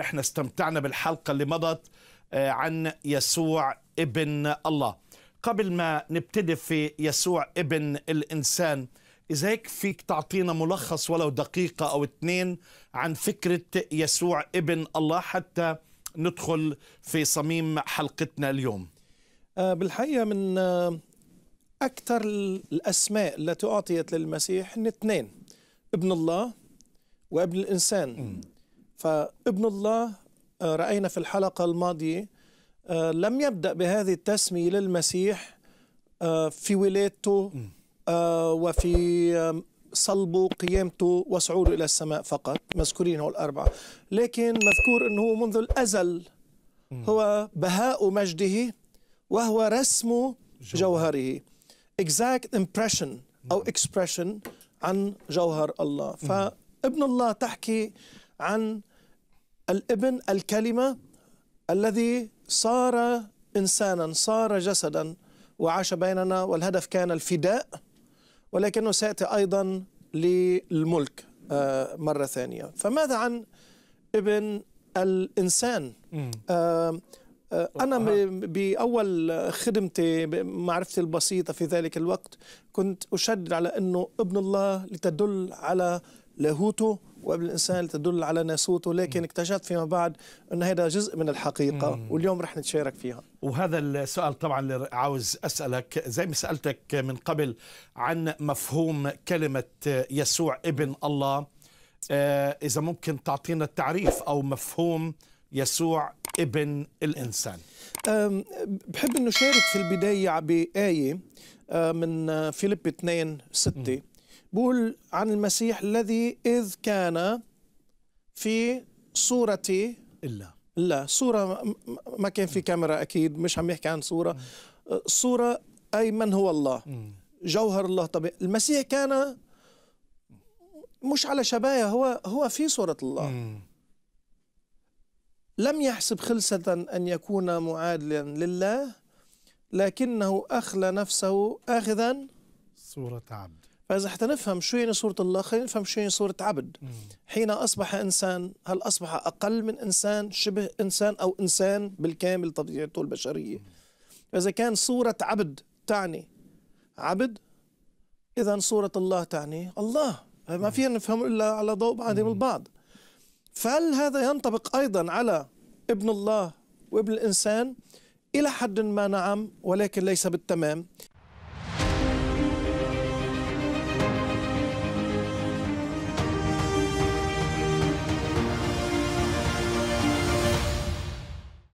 احنا استمتعنا بالحلقة اللي مضت آه، عن يسوع ابن الله قبل ما نبتدي في يسوع ابن الإنسان إذا هيك فيك تعطينا ملخص ولو دقيقة أو اثنين عن فكرة يسوع ابن الله حتى ندخل في صميم حلقتنا اليوم آه، بالحقيقة من آه، أكثر الأسماء التي أعطيت للمسيح اثنين ابن الله وابن الإنسان فابن الله آه، راينا في الحلقه الماضيه آه، لم يبدا بهذه التسميه للمسيح آه، في ولادته وفي صلبه قيامته وصعوده إلى السماء فقط مذكورين هو الأربعة لكن مذكور أنه منذ الأزل هو بهاء مجده وهو رسم جوهره exact impression أو expression عن جوهر الله فابن الله تحكي عن الابن الكلمة الذي صار إنسانا صار جسدا وعاش بيننا والهدف كان الفداء ولكنه سيأتي أيضا للملك آه، مرة ثانية فماذا عن ابن الإنسان آه، آه، أنا بأول خدمتي معرفتي البسيطة في ذلك الوقت كنت أشدد على أنه ابن الله لتدل على لاهوته وقبل الانسان تدل على ناسوته لكن اكتشفت فيما بعد انه هذا جزء من الحقيقه واليوم رح نتشارك فيها وهذا السؤال طبعا اللي عاوز اسالك زي ما سالتك من قبل عن مفهوم كلمه يسوع ابن الله آه، اذا ممكن تعطينا التعريف او مفهوم يسوع ابن الانسان بحب انه شارك في البدايه بايه آه، من فيليب 2 6 بقول عن المسيح الذي إذ كان في صورة الله لا صورة ما كان في كاميرا أكيد مش عم يحكي عن صورة صورة أي من هو الله جوهر الله طبيعي المسيح كان مش على شبايا هو هو في صورة الله لم يحسب خلسة أن يكون معادلا لله لكنه أخلى نفسه آخذا صورة عبد فإذا حتى نفهم شو يعني صورة الله خلينا نفهم شو يعني صورة عبد حين أصبح إنسان هل أصبح أقل من إنسان شبه إنسان أو إنسان بالكامل طبيعته البشرية إذا كان صورة عبد تعني عبد إذا صورة الله تعني الله ما فينا نفهم إلا على ضوء بعضهم البعض فهل هذا ينطبق أيضا على ابن الله وابن الإنسان إلى حد ما نعم ولكن ليس بالتمام